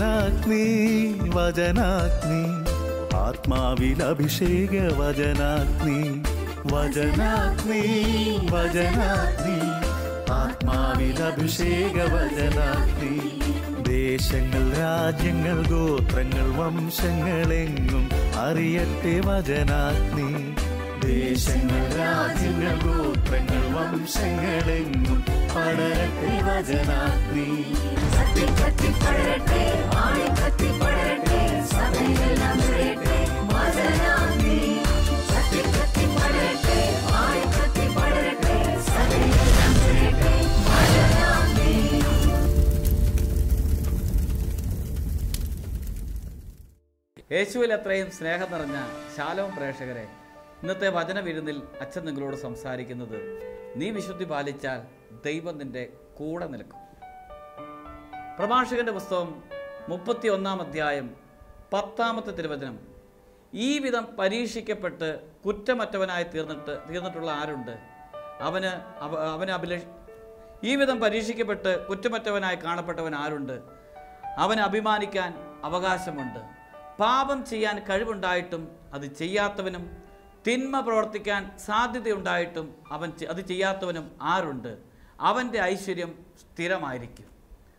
വചനാഗ്നി വചനാഗ്നി ആത്മാവിൽ അഭിഷേക വചനാഗ്നി വചനാഗ്നി വചനാഗ്നി ആത്മാവിൽ അഭിഷേക വചനാഗ്നി ദേശങ്ങൾ രാജ്യങ്ങൾ ഗോത്രങ്ങൾ വംശങ്ങളെങ്ങും അറിയട്ടെ വചനാഗ്നി ദേശങ്ങൾ രാജ്യങ്ങൾ ഗോത്രങ്ങൾ വംശങ്ങളെങ്ങും യേശുവിൽ അത്രയും സ്നേഹം നിറഞ്ഞ ശാലോം പ്രേക്ഷകരെ ഇന്നത്തെ വചന വിരുന്നിൽ അച്ഛൻ നിങ്ങളോട് സംസാരിക്കുന്നത് നീ വിശുദ്ധി പാലിച്ചാൽ ദൈവം നിൻ്റെ കൂടെ നിൽക്കും പ്രഭാഷകൻ്റെ പുസ്തകം മുപ്പത്തി ഒന്നാം അധ്യായം പത്താമത്തെ തിരുവചനം ഈ വിധം പരീക്ഷിക്കപ്പെട്ട് കുറ്റമറ്റവനായി തീർന്നിട്ട് തീർന്നിട്ടുള്ള ആരുണ്ട് അവന് അവന് അഭിലഷ് ഈ വിധം പരീക്ഷിക്കപ്പെട്ട് കുറ്റമറ്റവനായി കാണപ്പെട്ടവൻ ആരുണ്ട് അവന് അഭിമാനിക്കാൻ അവകാശമുണ്ട് പാപം ചെയ്യാൻ കഴിവുണ്ടായിട്ടും അത് ചെയ്യാത്തവനും തിന്മ പ്രവർത്തിക്കാൻ സാധ്യതയുണ്ടായിട്ടും അവൻ അത് ചെയ്യാത്തവനും ആരുണ്ട് അവൻ്റെ ഐശ്വര്യം സ്ഥിരമായിരിക്കും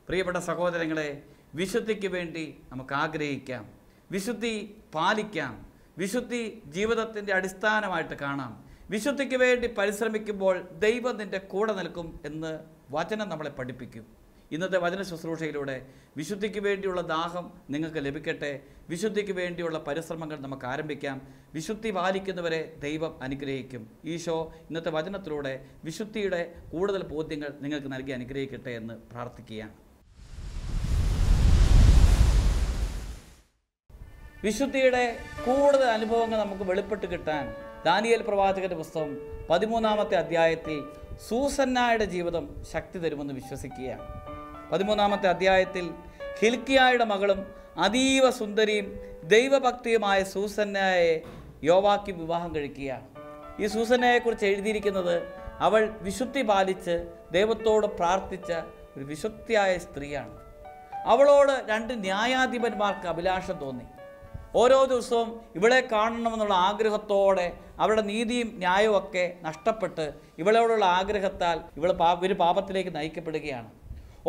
പ്രിയപ്പെട്ട സഹോദരങ്ങളെ വിശുദ്ധിക്ക് വേണ്ടി നമുക്ക് ആഗ്രഹിക്കാം വിശുദ്ധി പാലിക്കാം വിശുദ്ധി ജീവിതത്തിൻ്റെ അടിസ്ഥാനമായിട്ട് കാണാം വിശുദ്ധിക്ക് വേണ്ടി പരിശ്രമിക്കുമ്പോൾ ദൈവം നിൻ്റെ കൂടെ നിൽക്കും എന്ന് വചനം നമ്മളെ പഠിപ്പിക്കും ഇന്നത്തെ വചന ശുശ്രൂഷയിലൂടെ വിശുദ്ധിക്ക് വേണ്ടിയുള്ള ദാഹം നിങ്ങൾക്ക് ലഭിക്കട്ടെ വിശുദ്ധിക്ക് വേണ്ടിയുള്ള പരിശ്രമങ്ങൾ നമുക്ക് ആരംഭിക്കാം വിശുദ്ധി പാലിക്കുന്നവരെ ദൈവം അനുഗ്രഹിക്കും ഈശോ ഇന്നത്തെ വചനത്തിലൂടെ വിശുദ്ധിയുടെ കൂടുതൽ ബോധ്യങ്ങൾ നിങ്ങൾക്ക് നൽകി അനുഗ്രഹിക്കട്ടെ എന്ന് പ്രാർത്ഥിക്കുകയാണ് വിശുദ്ധിയുടെ കൂടുതൽ അനുഭവങ്ങൾ നമുക്ക് വെളിപ്പെട്ട് കിട്ടാൻ ദാനിയൽ പ്രവാചകന്റെ പുസ്തകം പതിമൂന്നാമത്തെ അധ്യായത്തിൽ സൂസന്നായുടെ ജീവിതം ശക്തി തരുമെന്ന് വിശ്വസിക്കുകയാണ് പതിമൂന്നാമത്തെ അധ്യായത്തിൽ ഹിൽക്കിയായുടെ മകളും അതീവ സുന്ദരിയും ദൈവഭക്തിയുമായ സൂസന്നയെ യോവാക്കി വിവാഹം കഴിക്കുകയാണ് ഈ സൂസന്നയെക്കുറിച്ച് എഴുതിയിരിക്കുന്നത് അവൾ വിശുദ്ധി പാലിച്ച് ദൈവത്തോട് പ്രാർത്ഥിച്ച ഒരു വിശുദ്ധിയായ സ്ത്രീയാണ് അവളോട് രണ്ട് ന്യായാധിപന്മാർക്ക് അഭിലാഷം തോന്നി ഓരോ ദിവസവും ഇവളെ കാണണമെന്നുള്ള ആഗ്രഹത്തോടെ അവളുടെ നീതിയും ന്യായവും ഒക്കെ നഷ്ടപ്പെട്ട് ഇവളോടുള്ള ആഗ്രഹത്താൽ ഇവൾ പാ ഒരു പാപത്തിലേക്ക് നയിക്കപ്പെടുകയാണ്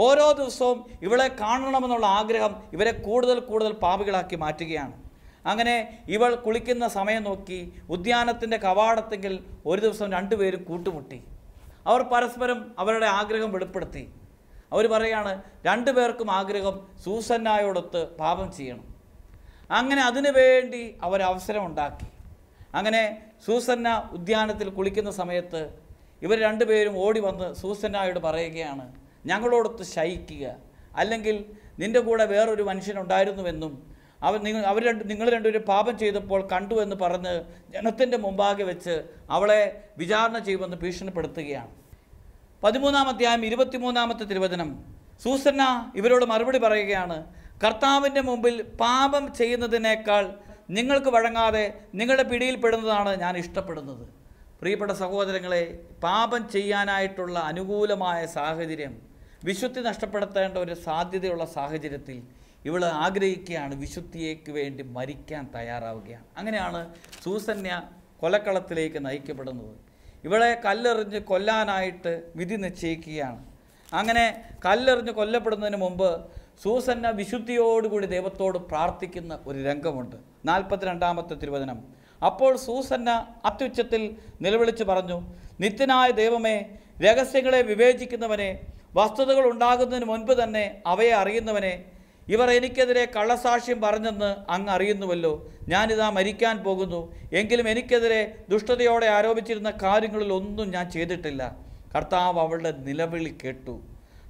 ഓരോ ദിവസവും ഇവളെ കാണണമെന്നുള്ള ആഗ്രഹം ഇവരെ കൂടുതൽ കൂടുതൽ പാപികളാക്കി മാറ്റുകയാണ് അങ്ങനെ ഇവൾ കുളിക്കുന്ന സമയം നോക്കി ഉദ്യാനത്തിൻ്റെ കവാടത്തെങ്കിൽ ഒരു ദിവസം രണ്ടുപേരും കൂട്ടുമുട്ടി അവർ പരസ്പരം അവരുടെ ആഗ്രഹം വെളിപ്പെടുത്തി അവർ പറയാണ് രണ്ടു പേർക്കും ആഗ്രഹം സൂസന്നായോടൊത്ത് പാപം ചെയ്യണം അങ്ങനെ അതിനു വേണ്ടി അവർ അങ്ങനെ സൂസന്ന ഉദ്യാനത്തിൽ കുളിക്കുന്ന സമയത്ത് ഇവർ രണ്ടുപേരും ഓടി വന്ന് സൂസന്നായോട് പറയുകയാണ് ഞങ്ങളോടൊത്ത് ശയിക്കുക അല്ലെങ്കിൽ നിൻ്റെ കൂടെ വേറൊരു മനുഷ്യനുണ്ടായിരുന്നുവെന്നും അവൻ നിങ്ങൾ അവർ രണ്ട് നിങ്ങൾ രണ്ടുപേരും പാപം ചെയ്തപ്പോൾ കണ്ടു എന്ന് പറഞ്ഞ് ജനത്തിൻ്റെ മുമ്പാകെ വെച്ച് അവളെ വിചാരണ ചെയ്യുമെന്ന് ഭീഷണിപ്പെടുത്തുകയാണ് പതിമൂന്നാം അധ്യായം ഇരുപത്തിമൂന്നാമത്തെ തിരുവചനം സൂസന്ന ഇവരോട് മറുപടി പറയുകയാണ് കർത്താവിൻ്റെ മുമ്പിൽ പാപം ചെയ്യുന്നതിനേക്കാൾ നിങ്ങൾക്ക് വഴങ്ങാതെ നിങ്ങളുടെ പിടിയിൽപ്പെടുന്നതാണ് ഞാൻ ഇഷ്ടപ്പെടുന്നത് പ്രിയപ്പെട്ട സഹോദരങ്ങളെ പാപം ചെയ്യാനായിട്ടുള്ള അനുകൂലമായ സാഹചര്യം വിശുദ്ധി നഷ്ടപ്പെടുത്തേണ്ട ഒരു സാധ്യതയുള്ള സാഹചര്യത്തിൽ ഇവൾ ആഗ്രഹിക്കുകയാണ് വിശുദ്ധിയേക്ക് വേണ്ടി മരിക്കാൻ തയ്യാറാവുകയാണ് അങ്ങനെയാണ് സൂസന്യ കൊലക്കളത്തിലേക്ക് നയിക്കപ്പെടുന്നത് ഇവളെ കല്ലെറിഞ്ഞ് കൊല്ലാനായിട്ട് വിധി നിശ്ചയിക്കുകയാണ് അങ്ങനെ കല്ലെറിഞ്ഞ് കൊല്ലപ്പെടുന്നതിന് മുമ്പ് സൂസന്ന വിശുദ്ധിയോടുകൂടി ദൈവത്തോട് പ്രാർത്ഥിക്കുന്ന ഒരു രംഗമുണ്ട് നാൽപ്പത്തിരണ്ടാമത്തെ തിരുവചനം അപ്പോൾ സൂസന്ന അത്യുച്ചത്തിൽ നിലവിളിച്ച് പറഞ്ഞു നിത്യനായ ദൈവമേ രഹസ്യങ്ങളെ വിവേചിക്കുന്നവനെ വസ്തുതകൾ ഉണ്ടാകുന്നതിന് മുൻപ് തന്നെ അവയെ അറിയുന്നവനെ ഇവർ എനിക്കെതിരെ കള്ളസാക്ഷ്യം പറഞ്ഞെന്ന് അങ്ങ് അറിയുന്നുവല്ലോ ഞാനിതാ മരിക്കാൻ പോകുന്നു എങ്കിലും എനിക്കെതിരെ ദുഷ്ടതയോടെ ആരോപിച്ചിരുന്ന കാര്യങ്ങളിൽ ഒന്നും ഞാൻ ചെയ്തിട്ടില്ല കർത്താവ് അവളുടെ നിലവിളി കേട്ടു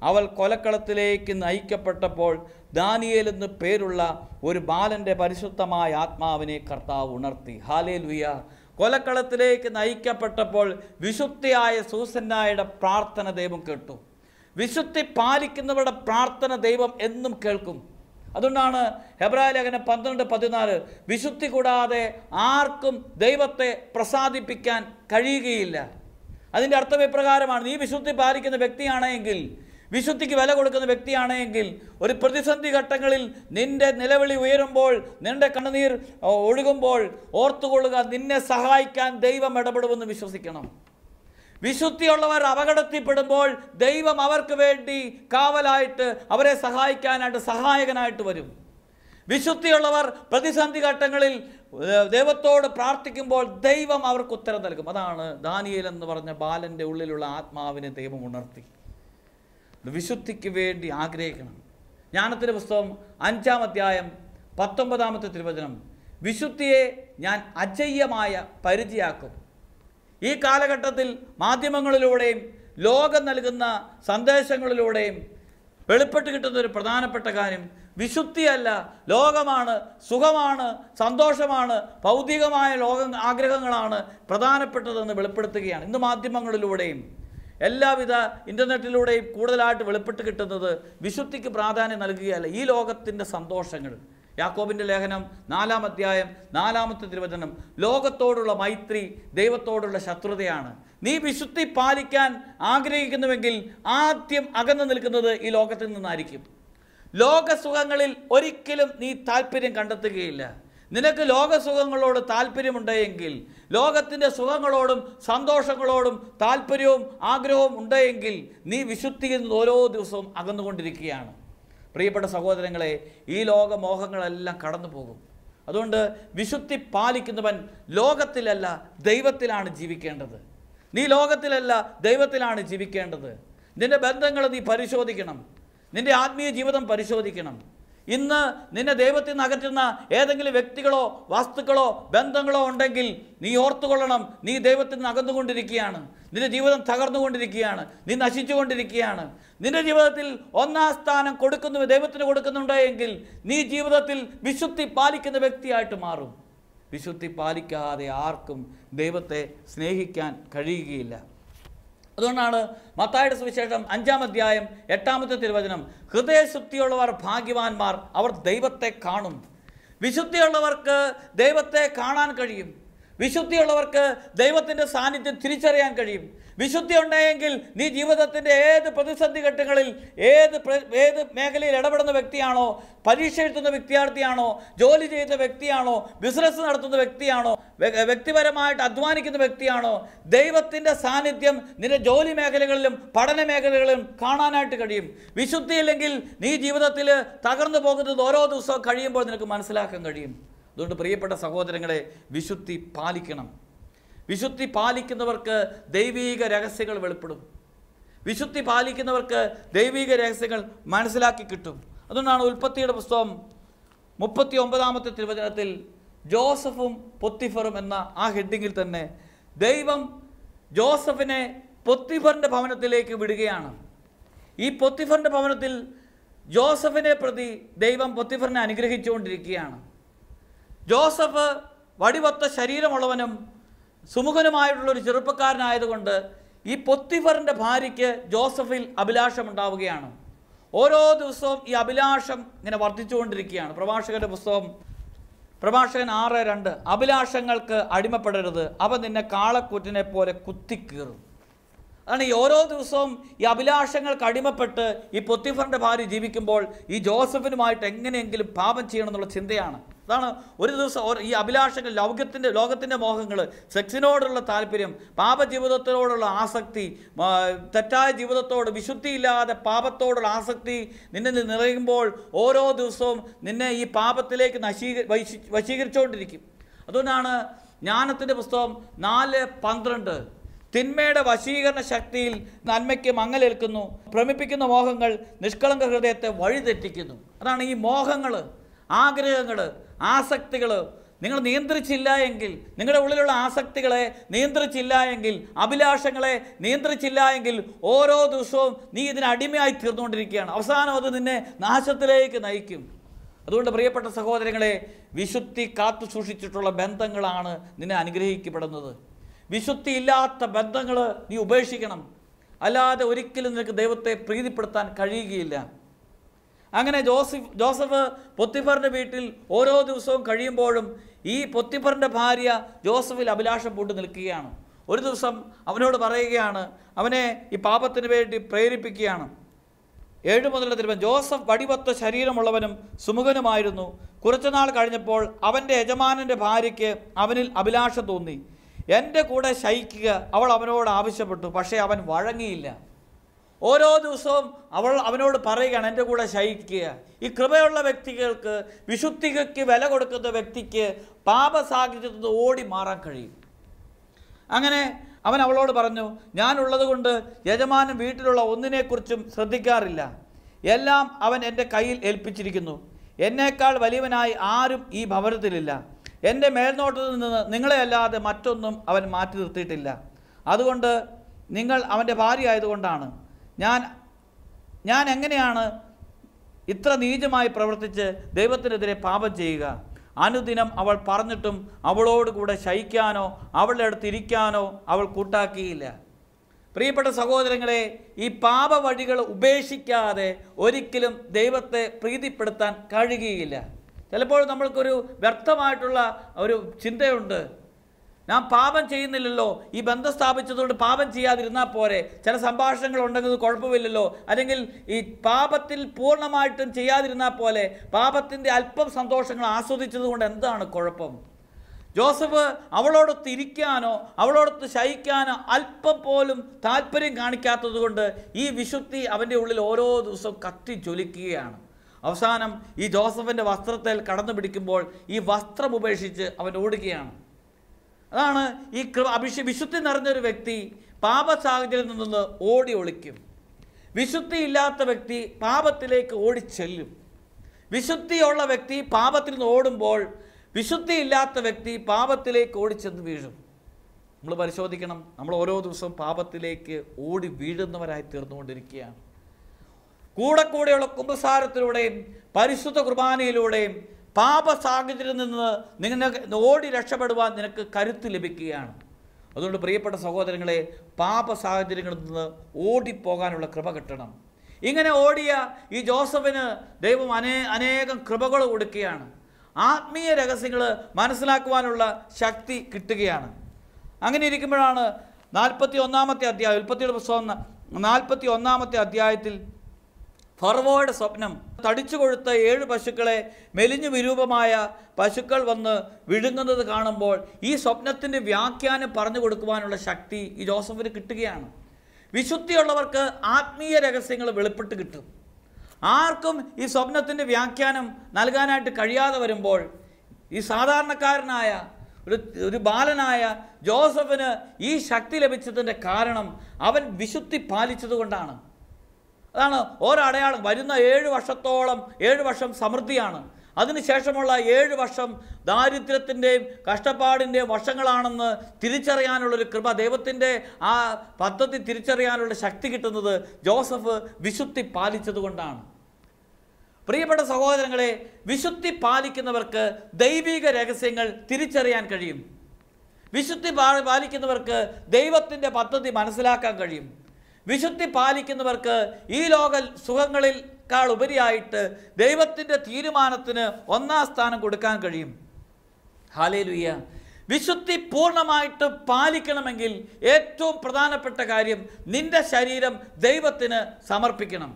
അവൾ കൊലക്കളത്തിലേക്ക് നയിക്കപ്പെട്ടപ്പോൾ ദാനിയേൽ പേരുള്ള ഒരു ബാലൻ്റെ പരിശുദ്ധമായ ആത്മാവിനെ കർത്താവ് ഉണർത്തി ഹാലേ ലുയ കൊലക്കളത്തിലേക്ക് നയിക്കപ്പെട്ടപ്പോൾ വിശുദ്ധിയായ സൂസന്നായുടെ പ്രാർത്ഥന ദൈവം കേട്ടു വിശുദ്ധി പാലിക്കുന്നവരുടെ പ്രാർത്ഥന ദൈവം എന്നും കേൾക്കും അതുകൊണ്ടാണ് ഹെബ്രായ ലേഖനം പന്ത്രണ്ട് പതിനാല് വിശുദ്ധി കൂടാതെ ആർക്കും ദൈവത്തെ പ്രസാദിപ്പിക്കാൻ കഴിയുകയില്ല അതിൻ്റെ അർത്ഥം ഇപ്രകാരമാണ് നീ വിശുദ്ധി പാലിക്കുന്ന വ്യക്തിയാണെങ്കിൽ വിശുദ്ധിക്ക് വില കൊടുക്കുന്ന വ്യക്തിയാണെങ്കിൽ ഒരു പ്രതിസന്ധി ഘട്ടങ്ങളിൽ നിന്റെ നിലവിളി ഉയരുമ്പോൾ നിന്റെ കണ്ണുനീർ ഒഴുകുമ്പോൾ ഓർത്തുകൊള്ളുക നിന്നെ സഹായിക്കാൻ ദൈവം ഇടപെടുമെന്ന് വിശ്വസിക്കണം വിശുദ്ധിയുള്ളവർ അപകടത്തിൽപ്പെടുമ്പോൾ ദൈവം അവർക്ക് വേണ്ടി കാവലായിട്ട് അവരെ സഹായിക്കാനായിട്ട് സഹായകനായിട്ട് വരും വിശുദ്ധിയുള്ളവർ പ്രതിസന്ധി ഘട്ടങ്ങളിൽ ദൈവത്തോട് പ്രാർത്ഥിക്കുമ്പോൾ ദൈവം അവർക്ക് ഉത്തരം നൽകും അതാണ് ദാനിയേൽ എന്ന് പറഞ്ഞ ബാലൻ്റെ ഉള്ളിലുള്ള ആത്മാവിനെ ദൈവം ഉണർത്തി വിശുദ്ധിക്ക് വേണ്ടി ആഗ്രഹിക്കണം ജ്ഞാനത്തിൻ്റെ പുസ്തകം അഞ്ചാം അധ്യായം പത്തൊമ്പതാമത്തെ തിരുവചനം വിശുദ്ധിയെ ഞാൻ അജയ്യമായ പരിചയാക്കും ഈ കാലഘട്ടത്തിൽ മാധ്യമങ്ങളിലൂടെയും ലോകം നൽകുന്ന സന്ദേശങ്ങളിലൂടെയും വെളിപ്പെട്ട് കിട്ടുന്ന ഒരു പ്രധാനപ്പെട്ട കാര്യം വിശുദ്ധിയല്ല ലോകമാണ് സുഖമാണ് സന്തോഷമാണ് ഭൗതികമായ ലോക ആഗ്രഹങ്ങളാണ് പ്രധാനപ്പെട്ടതെന്ന് വെളിപ്പെടുത്തുകയാണ് ഇന്ന് മാധ്യമങ്ങളിലൂടെയും എല്ലാവിധ ഇൻ്റർനെറ്റിലൂടെയും കൂടുതലായിട്ട് വെളിപ്പെട്ട് കിട്ടുന്നത് വിശുദ്ധിക്ക് പ്രാധാന്യം നൽകുകയല്ല ഈ ലോകത്തിൻ്റെ സന്തോഷങ്ങൾ യാക്കോബിൻ്റെ ലേഖനം നാലാം അധ്യായം നാലാമത്തെ തിരുവചനം ലോകത്തോടുള്ള മൈത്രി ദൈവത്തോടുള്ള ശത്രുതയാണ് നീ വിശുദ്ധി പാലിക്കാൻ ആഗ്രഹിക്കുന്നുവെങ്കിൽ ആദ്യം അകന്നു നിൽക്കുന്നത് ഈ ലോകത്തിൽ നിന്നായിരിക്കും ലോകസുഖങ്ങളിൽ ഒരിക്കലും നീ താല്പര്യം കണ്ടെത്തുകയില്ല നിനക്ക് ലോകസുഖങ്ങളോട് താല്പര്യമുണ്ടെങ്കിൽ ലോകത്തിൻ്റെ സുഖങ്ങളോടും സന്തോഷങ്ങളോടും താല്പര്യവും ആഗ്രഹവും ഉണ്ടെങ്കിൽ നീ വിശുദ്ധിയിൽ നിന്ന് ഓരോ ദിവസവും അകന്നുകൊണ്ടിരിക്കുകയാണ് പ്രിയപ്പെട്ട സഹോദരങ്ങളെ ഈ ലോകമോഹങ്ങളെല്ലാം കടന്നു പോകും അതുകൊണ്ട് വിശുദ്ധി പാലിക്കുന്നവൻ ലോകത്തിലല്ല ദൈവത്തിലാണ് ജീവിക്കേണ്ടത് നീ ലോകത്തിലല്ല ദൈവത്തിലാണ് ജീവിക്കേണ്ടത് നിൻ്റെ ബന്ധങ്ങൾ നീ പരിശോധിക്കണം നിൻ്റെ ആത്മീയ ജീവിതം പരിശോധിക്കണം ഇന്ന് നിന്നെ ദൈവത്തിൽ നിന്ന് അകറ്റുന്ന ഏതെങ്കിലും വ്യക്തികളോ വസ്തുക്കളോ ബന്ധങ്ങളോ ഉണ്ടെങ്കിൽ നീ ഓർത്തുകൊള്ളണം നീ ദൈവത്തിൽ നിന്ന് അകന്നുകൊണ്ടിരിക്കുകയാണ് നിന്റെ ജീവിതം തകർന്നുകൊണ്ടിരിക്കുകയാണ് നീ നശിച്ചുകൊണ്ടിരിക്കുകയാണ് നിന്റെ ജീവിതത്തിൽ ഒന്നാം സ്ഥാനം കൊടുക്കുന്നു ദൈവത്തിന് കൊടുക്കുന്നുണ്ടെങ്കിൽ നീ ജീവിതത്തിൽ വിശുദ്ധി പാലിക്കുന്ന വ്യക്തിയായിട്ട് മാറും വിശുദ്ധി പാലിക്കാതെ ആർക്കും ദൈവത്തെ സ്നേഹിക്കാൻ കഴിയുകയില്ല അതുകൊണ്ടാണ് മത്തായുടെ സുവിശേഷം അഞ്ചാം അധ്യായം എട്ടാമത്തെ തിരുവചനം ഹൃദയശുദ്ധിയുള്ളവർ ഭാഗ്യവാന്മാർ അവർ ദൈവത്തെ കാണും വിശുദ്ധിയുള്ളവർക്ക് ദൈവത്തെ കാണാൻ കഴിയും വിശുദ്ധിയുള്ളവർക്ക് ദൈവത്തിൻ്റെ സാന്നിധ്യം തിരിച്ചറിയാൻ കഴിയും വിശുദ്ധി ഉണ്ടായെങ്കിൽ നീ ജീവിതത്തിൻ്റെ ഏത് പ്രതിസന്ധി ഘട്ടങ്ങളിൽ ഏത് ഏത് മേഖലയിൽ ഇടപെടുന്ന വ്യക്തിയാണോ പരീക്ഷ എഴുത്തുന്ന വിദ്യാർത്ഥിയാണോ ജോലി ചെയ്യുന്ന വ്യക്തിയാണോ ബിസിനസ് നടത്തുന്ന വ്യക്തിയാണോ വ്യക്തിപരമായിട്ട് അധ്വാനിക്കുന്ന വ്യക്തിയാണോ ദൈവത്തിൻ്റെ സാന്നിധ്യം നിന്റെ ജോലി മേഖലകളിലും പഠന മേഖലകളിലും കാണാനായിട്ട് കഴിയും വിശുദ്ധിയില്ലെങ്കിൽ നീ ജീവിതത്തിൽ തകർന്നു പോകുന്നത് ഓരോ ദിവസവും കഴിയുമ്പോൾ നിനക്ക് മനസ്സിലാക്കാൻ കഴിയും അതുകൊണ്ട് പ്രിയപ്പെട്ട സഹോദരങ്ങളെ വിശുദ്ധി പാലിക്കണം വിശുദ്ധി പാലിക്കുന്നവർക്ക് ദൈവീക രഹസ്യങ്ങൾ വെളിപ്പെടും വിശുദ്ധി പാലിക്കുന്നവർക്ക് ദൈവീക രഹസ്യങ്ങൾ മനസ്സിലാക്കി കിട്ടും അതുകൊണ്ടാണ് ഉൽപ്പത്തിയുടെ പുസ്തകം മുപ്പത്തി ഒമ്പതാമത്തെ തിരുവചനത്തിൽ ജോസഫും പൊത്തിഫറും എന്ന ആ ഹെഡിങ്ങിൽ തന്നെ ദൈവം ജോസഫിനെ പൊത്തിഫറിൻ്റെ ഭവനത്തിലേക്ക് വിടുകയാണ് ഈ പൊത്തിഫറിൻ്റെ ഭവനത്തിൽ ജോസഫിനെ പ്രതി ദൈവം പൊത്തിഫറിനെ അനുഗ്രഹിച്ചുകൊണ്ടിരിക്കുകയാണ് ജോസഫ് വടിവത്ത ശരീരമുള്ളവനും സുമുഖനുമായിട്ടുള്ളൊരു ചെറുപ്പക്കാരനായതുകൊണ്ട് ഈ പൊത്തിഫറിൻ്റെ ഭാര്യയ്ക്ക് ജോസഫിൽ അഭിലാഷമുണ്ടാവുകയാണ് ഓരോ ദിവസവും ഈ അഭിലാഷം ഇങ്ങനെ വർദ്ധിച്ചുകൊണ്ടിരിക്കുകയാണ് പ്രഭാഷകൻ്റെ പുസ്തകം പ്രഭാഷകൻ ആറ് രണ്ട് അഭിലാഷങ്ങൾക്ക് അടിമപ്പെടരുത് അവ നിന്നെ കാളക്കൂറ്റിനെ പോലെ കുത്തിക്കീറും ആണ് ഈ ഓരോ ദിവസവും ഈ അഭിലാഷങ്ങൾക്ക് അടിമപ്പെട്ട് ഈ പൊത്തിഫറിൻ്റെ ഭാര്യ ജീവിക്കുമ്പോൾ ഈ ജോസഫിനുമായിട്ട് എങ്ങനെയെങ്കിലും പാപം ചെയ്യണം എന്നുള്ള ചിന്തയാണ് അതാണ് ഒരു ദിവസം ഈ അഭിലാഷങ്ങൾ ലൗകത്തിൻ്റെ ലോകത്തിൻ്റെ മോഹങ്ങൾ സെക്സിനോടുള്ള താല്പര്യം പാപജീവിതത്തോടുള്ള ആസക്തി തെറ്റായ ജീവിതത്തോട് വിശുദ്ധിയില്ലാതെ പാപത്തോടുള്ള ആസക്തി നിന്നെ നിറയുമ്പോൾ ഓരോ ദിവസവും നിന്നെ ഈ പാപത്തിലേക്ക് നശീ വശീകരിച്ചുകൊണ്ടിരിക്കും അതുകൊണ്ടാണ് ജ്ഞാനത്തിൻ്റെ പുസ്തകം നാല് പന്ത്രണ്ട് തിന്മയുടെ വശീകരണ ശക്തിയിൽ നന്മയ്ക്ക് മങ്ങലേൽക്കുന്നു ഭ്രമിപ്പിക്കുന്ന മോഹങ്ങൾ നിഷ്കളങ്ക ഹൃദയത്തെ വഴിതെറ്റിക്കുന്നു അതാണ് ഈ മോഹങ്ങൾ ആഗ്രഹങ്ങൾ ആസക്തികൾ നിങ്ങൾ നിയന്ത്രിച്ചില്ല എങ്കിൽ നിങ്ങളുടെ ഉള്ളിലുള്ള ആസക്തികളെ നിയന്ത്രിച്ചില്ല എങ്കിൽ അഭിലാഷങ്ങളെ നിയന്ത്രിച്ചില്ല എങ്കിൽ ഓരോ ദിവസവും നീ ഇതിന് അടിമയായി തീർന്നുകൊണ്ടിരിക്കുകയാണ് അവസാനം അത് നിന്നെ നാശത്തിലേക്ക് നയിക്കും അതുകൊണ്ട് പ്രിയപ്പെട്ട സഹോദരങ്ങളെ വിശുദ്ധി കാത്തു സൂക്ഷിച്ചിട്ടുള്ള ബന്ധങ്ങളാണ് നിന്നെ അനുഗ്രഹിക്കപ്പെടുന്നത് വിശുദ്ധിയില്ലാത്ത ബന്ധങ്ങൾ നീ ഉപേക്ഷിക്കണം അല്ലാതെ ഒരിക്കലും നിനക്ക് ദൈവത്തെ പ്രീതിപ്പെടുത്താൻ കഴിയുകയില്ല അങ്ങനെ ജോസഫ് ജോസഫ് പൊത്തിഫറിൻ്റെ വീട്ടിൽ ഓരോ ദിവസവും കഴിയുമ്പോഴും ഈ പൊത്തിഫറിൻ്റെ ഭാര്യ ജോസഫിൽ അഭിലാഷം പൂട്ട് നിൽക്കുകയാണ് ഒരു ദിവസം അവനോട് പറയുകയാണ് അവനെ ഈ പാപത്തിന് വേണ്ടി പ്രേരിപ്പിക്കുകയാണ് ഏഴ് മുതലുള്ള തിരുവൻ ജോസഫ് വടിവത്ത ശരീരമുള്ളവനും സുമുഖനുമായിരുന്നു കുറച്ചുനാൾ കഴിഞ്ഞപ്പോൾ അവൻ്റെ യജമാനൻ്റെ ഭാര്യയ്ക്ക് അവനിൽ അഭിലാഷം തോന്നി എൻ്റെ കൂടെ ശയിക്കുക അവൾ അവനോട് ആവശ്യപ്പെട്ടു പക്ഷേ അവൻ വഴങ്ങിയില്ല ഓരോ ദിവസവും അവൾ അവനോട് പറയുകയാണ് എൻ്റെ കൂടെ ശയിക്കുക ഈ കൃപയുള്ള വ്യക്തികൾക്ക് വിശുദ്ധികയ്ക്ക് വില കൊടുക്കുന്ന വ്യക്തിക്ക് പാപസാഹചര്യത്തിൽ നിന്ന് ഓടി മാറാൻ കഴിയും അങ്ങനെ അവൻ അവളോട് പറഞ്ഞു ഞാനുള്ളത് കൊണ്ട് യജമാനൻ വീട്ടിലുള്ള ഒന്നിനെക്കുറിച്ചും ശ്രദ്ധിക്കാറില്ല എല്ലാം അവൻ എൻ്റെ കയ്യിൽ ഏൽപ്പിച്ചിരിക്കുന്നു എന്നേക്കാൾ വലിയവനായി ആരും ഈ ഭവനത്തിലില്ല എൻ്റെ മേൽനോട്ടത്തിൽ നിന്ന് നിങ്ങളെ അല്ലാതെ മറ്റൊന്നും അവൻ മാറ്റി നിർത്തിയിട്ടില്ല അതുകൊണ്ട് നിങ്ങൾ അവൻ്റെ ഭാര്യ ആയതുകൊണ്ടാണ് ഞാൻ ഞാൻ എങ്ങനെയാണ് ഇത്ര നീചമായി പ്രവർത്തിച്ച് ദൈവത്തിനെതിരെ പാപം ചെയ്യുക അനുദിനം അവൾ പറഞ്ഞിട്ടും അവളോട് കൂടെ ശയിക്കാനോ അവളുടെ അടുത്ത് ഇരിക്കാനോ അവൾ കൂട്ടാക്കിയില്ല പ്രിയപ്പെട്ട സഹോദരങ്ങളെ ഈ പാപ വഴികൾ ഉപേക്ഷിക്കാതെ ഒരിക്കലും ദൈവത്തെ പ്രീതിപ്പെടുത്താൻ കഴിയുകയില്ല ചിലപ്പോൾ നമ്മൾക്കൊരു വ്യർത്ഥമായിട്ടുള്ള ഒരു ചിന്തയുണ്ട് ഞാൻ പാപം ചെയ്യുന്നില്ലല്ലോ ഈ ബന്ധം സ്ഥാപിച്ചതുകൊണ്ട് പാപം ചെയ്യാതിരുന്നാൽ പോരെ ചില സംഭാഷണങ്ങൾ ഉണ്ടെങ്കിൽ കുഴപ്പമില്ലല്ലോ അല്ലെങ്കിൽ ഈ പാപത്തിൽ പൂർണ്ണമായിട്ടും ചെയ്യാതിരുന്നാൽ പോലെ പാപത്തിൻ്റെ അല്പം സന്തോഷങ്ങൾ ആസ്വദിച്ചതുകൊണ്ട് എന്താണ് കുഴപ്പം ജോസഫ് അവളോടൊത്ത് ഇരിക്കാനോ അവളോടൊത്ത് ശയിക്കാനോ അല്പം പോലും താല്പര്യം കാണിക്കാത്തതുകൊണ്ട് ഈ വിശുദ്ധി അവൻ്റെ ഉള്ളിൽ ഓരോ ദിവസവും കത്തി ജ്വലിക്കുകയാണ് അവസാനം ഈ ജോസഫിൻ്റെ വസ്ത്രത്തിൽ കടന്നു പിടിക്കുമ്പോൾ ഈ വസ്ത്രം ഉപേക്ഷിച്ച് അവൻ ഓടുകയാണ് അതാണ് ഈ അഭിഷ വിശുദ്ധി നിറഞ്ഞൊരു വ്യക്തി പാപ സാഹചര്യത്തിൽ നിന്ന് ഓടി ഒളിക്കും വിശുദ്ധിയില്ലാത്ത വ്യക്തി പാപത്തിലേക്ക് ഓടിച്ചെല്ലും വിശുദ്ധിയുള്ള വ്യക്തി പാപത്തിൽ നിന്ന് ഓടുമ്പോൾ വിശുദ്ധിയില്ലാത്ത വ്യക്തി പാപത്തിലേക്ക് ഓടിച്ചെന്ന് വീഴും നമ്മൾ പരിശോധിക്കണം നമ്മൾ ഓരോ ദിവസവും പാപത്തിലേക്ക് ഓടി വീഴുന്നവരായി തീർന്നുകൊണ്ടിരിക്കുകയാണ് കൂടെ കൂടെയുള്ള കുമ്പസാരത്തിലൂടെയും പരിശുദ്ധ കുർബാനയിലൂടെയും പാപ സാഹചര്യത്തിൽ നിന്ന് നിനക്ക് ഓടി രക്ഷപ്പെടുവാൻ നിനക്ക് കരുത്ത് ലഭിക്കുകയാണ് അതുകൊണ്ട് പ്രിയപ്പെട്ട സഹോദരങ്ങളെ പാപ സാഹചര്യങ്ങളിൽ നിന്ന് ഓടിപ്പോകാനുള്ള കൃപ കിട്ടണം ഇങ്ങനെ ഓടിയ ഈ ജോസഫിന് ദൈവം അനേ അനേകം കൃപകൾ കൊടുക്കുകയാണ് ആത്മീയ രഹസ്യങ്ങൾ മനസ്സിലാക്കുവാനുള്ള ശക്തി കിട്ടുകയാണ് അങ്ങനെ ഇരിക്കുമ്പോഴാണ് നാൽപ്പത്തി ഒന്നാമത്തെ അധ്യായം ഉൽപ്പത്തിയുടെ പുസ്തകം നാൽപ്പത്തി ഒന്നാമത്തെ അധ്യായത്തിൽ ഫർവോയുടെ സ്വപ്നം തടിച്ചു കൊഴുത്ത ഏഴ് പശുക്കളെ മെലിഞ്ഞു വിരൂപമായ പശുക്കൾ വന്ന് വിഴുങ്ങുന്നത് കാണുമ്പോൾ ഈ സ്വപ്നത്തിൻ്റെ വ്യാഖ്യാനം പറഞ്ഞു കൊടുക്കുവാനുള്ള ശക്തി ഈ ജോസഫിന് കിട്ടുകയാണ് വിശുദ്ധിയുള്ളവർക്ക് ആത്മീയ രഹസ്യങ്ങൾ വെളിപ്പെട്ട് കിട്ടും ആർക്കും ഈ സ്വപ്നത്തിൻ്റെ വ്യാഖ്യാനം നൽകാനായിട്ട് കഴിയാതെ വരുമ്പോൾ ഈ സാധാരണക്കാരനായ ഒരു ഒരു ബാലനായ ജോസഫിന് ഈ ശക്തി ലഭിച്ചതിൻ്റെ കാരണം അവൻ വിശുദ്ധി പാലിച്ചതുകൊണ്ടാണ് അതാണ് ഒരടയാളം വരുന്ന ഏഴ് വർഷത്തോളം ഏഴ് വർഷം സമൃദ്ധിയാണ് അതിനുശേഷമുള്ള ഏഴ് വർഷം ദാരിദ്ര്യത്തിൻ്റെയും കഷ്ടപ്പാടിൻ്റെയും വർഷങ്ങളാണെന്ന് തിരിച്ചറിയാനുള്ളൊരു കൃപ ദൈവത്തിൻ്റെ ആ പദ്ധതി തിരിച്ചറിയാനുള്ള ശക്തി കിട്ടുന്നത് ജോസഫ് വിശുദ്ധി പാലിച്ചതുകൊണ്ടാണ് പ്രിയപ്പെട്ട സഹോദരങ്ങളെ വിശുദ്ധി പാലിക്കുന്നവർക്ക് ദൈവിക രഹസ്യങ്ങൾ തിരിച്ചറിയാൻ കഴിയും വിശുദ്ധി പാലിക്കുന്നവർക്ക് ദൈവത്തിൻ്റെ പദ്ധതി മനസ്സിലാക്കാൻ കഴിയും വിശുദ്ധി പാലിക്കുന്നവർക്ക് ഈ ലോക സുഖങ്ങളിൽ ക്കാൾ ഉപരിയായിട്ട് ദൈവത്തിൻ്റെ തീരുമാനത്തിന് ഒന്നാം സ്ഥാനം കൊടുക്കാൻ കഴിയും ഹാലേലുയ്യ വിശുദ്ധി പൂർണ്ണമായിട്ട് പാലിക്കണമെങ്കിൽ ഏറ്റവും പ്രധാനപ്പെട്ട കാര്യം നിന്റെ ശരീരം ദൈവത്തിന് സമർപ്പിക്കണം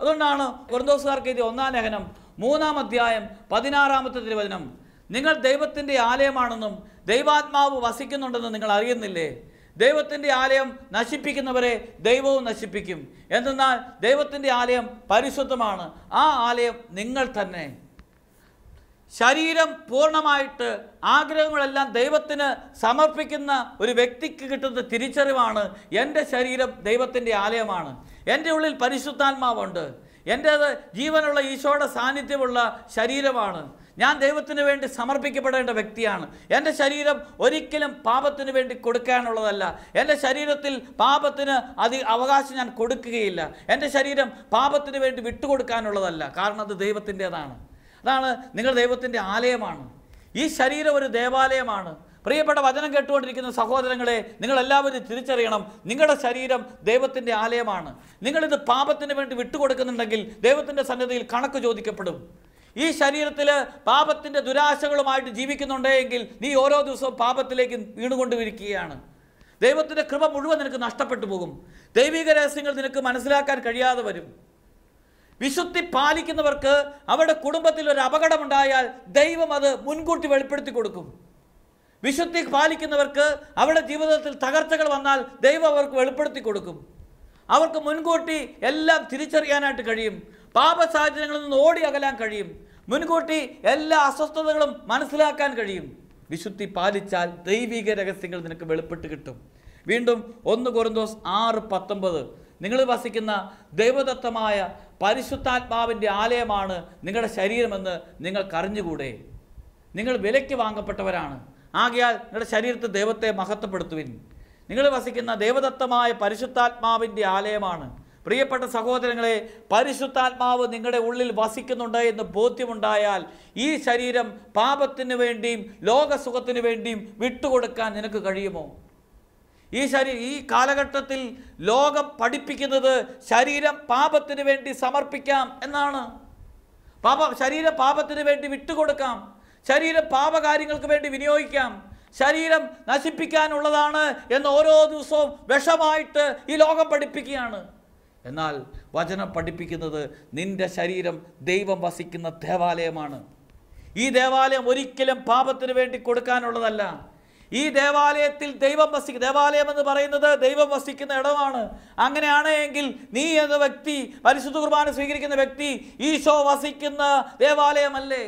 അതുകൊണ്ടാണ് കുറുന്തോസുകാർക്ക് ഇത് ഒന്നാം ലഹനം മൂന്നാം അധ്യായം പതിനാറാമത്തെ തിരുവചനം നിങ്ങൾ ദൈവത്തിൻ്റെ ആലയമാണെന്നും ദൈവാത്മാവ് വസിക്കുന്നുണ്ടെന്നും നിങ്ങൾ അറിയുന്നില്ലേ ദൈവത്തിൻ്റെ ആലയം നശിപ്പിക്കുന്നവരെ ദൈവവും നശിപ്പിക്കും എന്തെന്നാൽ ദൈവത്തിൻ്റെ ആലയം പരിശുദ്ധമാണ് ആ ആലയം നിങ്ങൾ തന്നെ ശരീരം പൂർണ്ണമായിട്ട് ആഗ്രഹങ്ങളെല്ലാം ദൈവത്തിന് സമർപ്പിക്കുന്ന ഒരു വ്യക്തിക്ക് കിട്ടുന്ന തിരിച്ചറിവാണ് എൻ്റെ ശരീരം ദൈവത്തിൻ്റെ ആലയമാണ് എൻ്റെ ഉള്ളിൽ പരിശുദ്ധാത്മാവുണ്ട് എൻ്റേത് ജീവനുള്ള ഈശോയുടെ സാന്നിധ്യമുള്ള ശരീരമാണ് ഞാൻ ദൈവത്തിന് വേണ്ടി സമർപ്പിക്കപ്പെടേണ്ട വ്യക്തിയാണ് എൻ്റെ ശരീരം ഒരിക്കലും പാപത്തിന് വേണ്ടി കൊടുക്കാനുള്ളതല്ല എൻ്റെ ശരീരത്തിൽ പാപത്തിന് അതി അവകാശം ഞാൻ കൊടുക്കുകയില്ല എൻ്റെ ശരീരം പാപത്തിന് വേണ്ടി വിട്ടുകൊടുക്കാനുള്ളതല്ല കാരണം അത് ദൈവത്തിൻ്റേതാണ് അതാണ് നിങ്ങൾ ദൈവത്തിൻ്റെ ആലയമാണ് ഈ ശരീരം ഒരു ദേവാലയമാണ് പ്രിയപ്പെട്ട വചനം കേട്ടുകൊണ്ടിരിക്കുന്ന സഹോദരങ്ങളെ നിങ്ങൾ എല്ലാവരും തിരിച്ചറിയണം നിങ്ങളുടെ ശരീരം ദൈവത്തിൻ്റെ ആലയമാണ് നിങ്ങളിത് പാപത്തിന് വേണ്ടി വിട്ടുകൊടുക്കുന്നുണ്ടെങ്കിൽ ദൈവത്തിൻ്റെ സന്നദ്ധയിൽ കണക്ക് ചോദിക്കപ്പെടും ഈ ശരീരത്തിൽ പാപത്തിൻ്റെ ദുരാശകളുമായിട്ട് ജീവിക്കുന്നുണ്ടെങ്കിൽ നീ ഓരോ ദിവസവും പാപത്തിലേക്ക് വീണുകൊണ്ടിരിക്കുകയാണ് ദൈവത്തിൻ്റെ കൃപ മുഴുവൻ നിനക്ക് നഷ്ടപ്പെട്ടു പോകും ദൈവിക രഹസ്യങ്ങൾ നിനക്ക് മനസ്സിലാക്കാൻ കഴിയാതെ വരും വിശുദ്ധി പാലിക്കുന്നവർക്ക് അവരുടെ കുടുംബത്തിൽ ഒരു അപകടമുണ്ടായാൽ ദൈവം അത് മുൻകൂട്ടി വെളിപ്പെടുത്തി കൊടുക്കും വിശുദ്ധി പാലിക്കുന്നവർക്ക് അവരുടെ ജീവിതത്തിൽ തകർച്ചകൾ വന്നാൽ ദൈവം അവർക്ക് വെളിപ്പെടുത്തി കൊടുക്കും അവർക്ക് മുൻകൂട്ടി എല്ലാം തിരിച്ചറിയാനായിട്ട് കഴിയും പാപ സാഹചര്യങ്ങളിൽ നിന്ന് ഓടി അകലാൻ കഴിയും മുൻകൂട്ടി എല്ലാ അസ്വസ്ഥതകളും മനസ്സിലാക്കാൻ കഴിയും വിശുദ്ധി പാലിച്ചാൽ ദൈവിക രഹസ്യങ്ങൾ നിനക്ക് വെളിപ്പെട്ട് കിട്ടും വീണ്ടും ഒന്ന് കൊറിന്തോസ് ആറ് പത്തൊമ്പത് നിങ്ങൾ വസിക്കുന്ന ദൈവദത്തമായ പരിശുദ്ധാത്മാവിൻ്റെ ആലയമാണ് നിങ്ങളുടെ ശരീരമെന്ന് നിങ്ങൾ കറിഞ്ഞുകൂടെ നിങ്ങൾ വിലയ്ക്ക് വാങ്ങപ്പെട്ടവരാണ് ആകയാൽ നിങ്ങളുടെ ശരീരത്തെ ദൈവത്തെ മഹത്വപ്പെടുത്തുവിൻ നിങ്ങൾ വസിക്കുന്ന ദൈവദത്തമായ പരിശുദ്ധാത്മാവിൻ്റെ ആലയമാണ് പ്രിയപ്പെട്ട സഹോദരങ്ങളെ പരിശുദ്ധാത്മാവ് നിങ്ങളുടെ ഉള്ളിൽ വസിക്കുന്നുണ്ട് എന്ന് ബോധ്യമുണ്ടായാൽ ഈ ശരീരം പാപത്തിന് വേണ്ടിയും ലോകസുഖത്തിന് വേണ്ടിയും വിട്ടുകൊടുക്കാൻ നിനക്ക് കഴിയുമോ ഈ ശരീ ഈ കാലഘട്ടത്തിൽ ലോകം പഠിപ്പിക്കുന്നത് ശരീരം പാപത്തിന് വേണ്ടി സമർപ്പിക്കാം എന്നാണ് പാപ ശരീരം പാപത്തിന് വേണ്ടി വിട്ടുകൊടുക്കാം ശരീരം പാപകാര്യങ്ങൾക്ക് വേണ്ടി വിനിയോഗിക്കാം ശരീരം നശിപ്പിക്കാനുള്ളതാണ് എന്ന് ഓരോ ദിവസവും വിഷമായിട്ട് ഈ ലോകം പഠിപ്പിക്കുകയാണ് എന്നാൽ വചനം പഠിപ്പിക്കുന്നത് നിന്റെ ശരീരം ദൈവം വസിക്കുന്ന ദേവാലയമാണ് ഈ ദേവാലയം ഒരിക്കലും പാപത്തിന് വേണ്ടി കൊടുക്കാനുള്ളതല്ല ഈ ദേവാലയത്തിൽ ദൈവം വസിക്കും ദേവാലയം എന്ന് പറയുന്നത് ദൈവം വസിക്കുന്ന ഇടമാണ് അങ്ങനെയാണ് എങ്കിൽ നീ എന്ന വ്യക്തി പരിശുദ്ധ കുർബാന സ്വീകരിക്കുന്ന വ്യക്തി ഈശോ വസിക്കുന്ന ദേവാലയമല്ലേ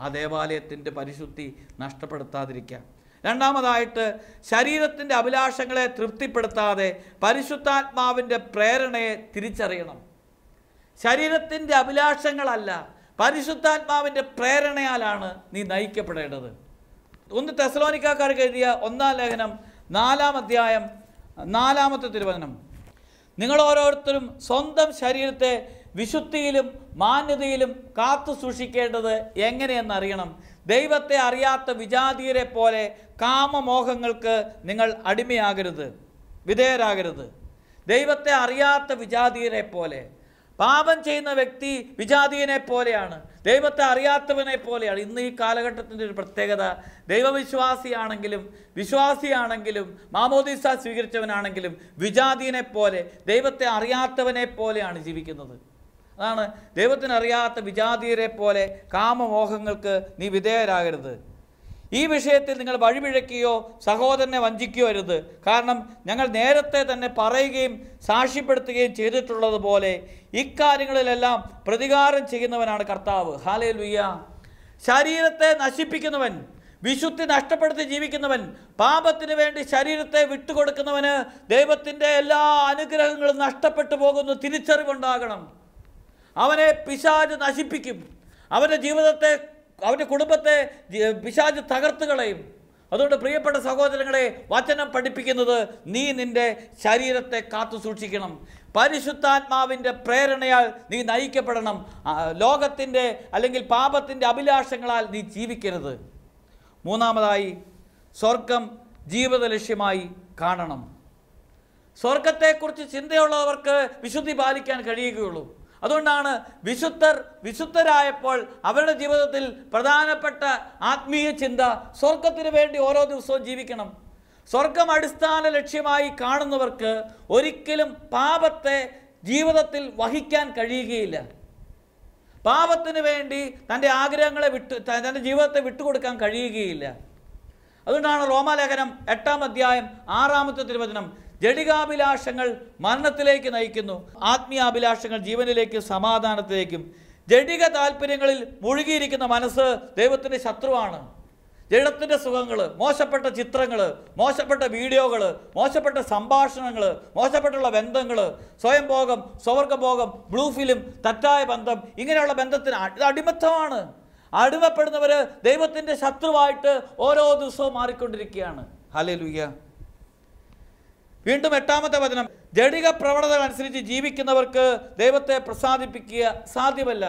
ആ ദേവാലയത്തിൻ്റെ പരിശുദ്ധി നഷ്ടപ്പെടുത്താതിരിക്കാം രണ്ടാമതായിട്ട് ശരീരത്തിൻ്റെ അഭിലാഷങ്ങളെ തൃപ്തിപ്പെടുത്താതെ പരിശുദ്ധാത്മാവിൻ്റെ പ്രേരണയെ തിരിച്ചറിയണം ശരീരത്തിൻ്റെ അഭിലാഷങ്ങളല്ല പരിശുദ്ധാത്മാവിൻ്റെ പ്രേരണയാലാണ് നീ നയിക്കപ്പെടേണ്ടത് ഒന്ന് തെസലോനിക്കാർക്ക് എഴുതിയ ഒന്നാം ലേഖനം നാലാം അധ്യായം നാലാമത്തെ തിരുവചനം നിങ്ങൾ ഓരോരുത്തരും സ്വന്തം ശരീരത്തെ വിശുദ്ധിയിലും മാന്യതയിലും കാത്തു സൂക്ഷിക്കേണ്ടത് എങ്ങനെയെന്നറിയണം ദൈവത്തെ അറിയാത്ത വിജാതീയരെ പോലെ കാമമോഹങ്ങൾക്ക് നിങ്ങൾ അടിമയാകരുത് വിധേയരാകരുത് ദൈവത്തെ അറിയാത്ത വിജാതീയരെ പോലെ പാപം ചെയ്യുന്ന വ്യക്തി വിജാതീയനെ പോലെയാണ് ദൈവത്തെ അറിയാത്തവനെ പോലെയാണ് ഇന്ന് ഈ കാലഘട്ടത്തിൻ്റെ ഒരു പ്രത്യേകത ദൈവവിശ്വാസിയാണെങ്കിലും വിശ്വാസിയാണെങ്കിലും മാമോദീസ സ്വീകരിച്ചവനാണെങ്കിലും വിജാതീയനെ പോലെ ദൈവത്തെ അറിയാത്തവനെ പോലെയാണ് ജീവിക്കുന്നത് അതാണ് ദൈവത്തിനറിയാത്ത വിജാതീയരെ പോലെ കാമമോഹങ്ങൾക്ക് നീ വിധേയരാകരുത് ഈ വിഷയത്തിൽ നിങ്ങൾ വഴിപിഴക്കുകയോ സഹോദരനെ വഞ്ചിക്കുകയോ അരുത് കാരണം ഞങ്ങൾ നേരത്തെ തന്നെ പറയുകയും സാക്ഷ്യപ്പെടുത്തുകയും ചെയ്തിട്ടുള്ളതുപോലെ ഇക്കാര്യങ്ങളിലെല്ലാം പ്രതികാരം ചെയ്യുന്നവനാണ് കർത്താവ് ഹാലേ ലുയ്യ ശരീരത്തെ നശിപ്പിക്കുന്നവൻ വിശുദ്ധി നഷ്ടപ്പെടുത്തി ജീവിക്കുന്നവൻ പാപത്തിന് വേണ്ടി ശരീരത്തെ വിട്ടുകൊടുക്കുന്നവന് ദൈവത്തിൻ്റെ എല്ലാ അനുഗ്രഹങ്ങളും നഷ്ടപ്പെട്ടു പോകുന്നു തിരിച്ചറിവുണ്ടാകണം അവനെ പിശാജ് നശിപ്പിക്കും അവൻ്റെ ജീവിതത്തെ അവൻ്റെ കുടുംബത്തെ പിശാജ് തകർത്ത് അതുകൊണ്ട് പ്രിയപ്പെട്ട സഹോദരങ്ങളെ വചനം പഠിപ്പിക്കുന്നത് നീ നിൻ്റെ ശരീരത്തെ കാത്തു സൂക്ഷിക്കണം പരിശുദ്ധാത്മാവിൻ്റെ പ്രേരണയാൽ നീ നയിക്കപ്പെടണം ലോകത്തിൻ്റെ അല്ലെങ്കിൽ പാപത്തിൻ്റെ അഭിലാഷങ്ങളാൽ നീ ജീവിക്കരുത് മൂന്നാമതായി സ്വർഗം ജീവിത ലക്ഷ്യമായി കാണണം സ്വർഗത്തെക്കുറിച്ച് ചിന്തയുള്ളവർക്ക് വിശുദ്ധി പാലിക്കാൻ കഴിയുകയുള്ളൂ അതുകൊണ്ടാണ് വിശുദ്ധർ വിശുദ്ധരായപ്പോൾ അവരുടെ ജീവിതത്തിൽ പ്രധാനപ്പെട്ട ആത്മീയ ചിന്ത സ്വർഗത്തിന് വേണ്ടി ഓരോ ദിവസവും ജീവിക്കണം സ്വർഗം അടിസ്ഥാന ലക്ഷ്യമായി കാണുന്നവർക്ക് ഒരിക്കലും പാപത്തെ ജീവിതത്തിൽ വഹിക്കാൻ കഴിയുകയില്ല പാപത്തിന് വേണ്ടി തൻ്റെ ആഗ്രഹങ്ങളെ വിട്ടു തൻ്റെ ജീവിതത്തെ വിട്ടുകൊടുക്കാൻ കഴിയുകയില്ല അതുകൊണ്ടാണ് റോമാലേഖനം എട്ടാം അധ്യായം ആറാമത്തെ തിരുവചനം ജടികാഭിലാഷങ്ങൾ മരണത്തിലേക്ക് നയിക്കുന്നു ആത്മീയാഭിലാഷങ്ങൾ ജീവനിലേക്കും സമാധാനത്തിലേക്കും ജടിക താല്പര്യങ്ങളിൽ മുഴുകിയിരിക്കുന്ന മനസ്സ് ദൈവത്തിൻ്റെ ശത്രുവാണ് ജഡത്തിൻ്റെ സുഖങ്ങൾ മോശപ്പെട്ട ചിത്രങ്ങൾ മോശപ്പെട്ട വീഡിയോകൾ മോശപ്പെട്ട സംഭാഷണങ്ങൾ മോശപ്പെട്ടുള്ള ബന്ധങ്ങൾ സ്വയം ഭോഗം സ്വവർഗഭോഗം ബ്ലൂ ഫിലിം തെറ്റായ ബന്ധം ഇങ്ങനെയുള്ള ബന്ധത്തിന് അടിമത്തമാണ് അടിമപ്പെടുന്നവർ ദൈവത്തിൻ്റെ ശത്രുവായിട്ട് ഓരോ ദിവസവും മാറിക്കൊണ്ടിരിക്കുകയാണ് ഹലേ ലുയ്യ വീണ്ടും എട്ടാമത്തെ വചനം ജടിക പ്രവണത അനുസരിച്ച് ജീവിക്കുന്നവർക്ക് ദൈവത്തെ പ്രസാദിപ്പിക്കുക സാധ്യമല്ല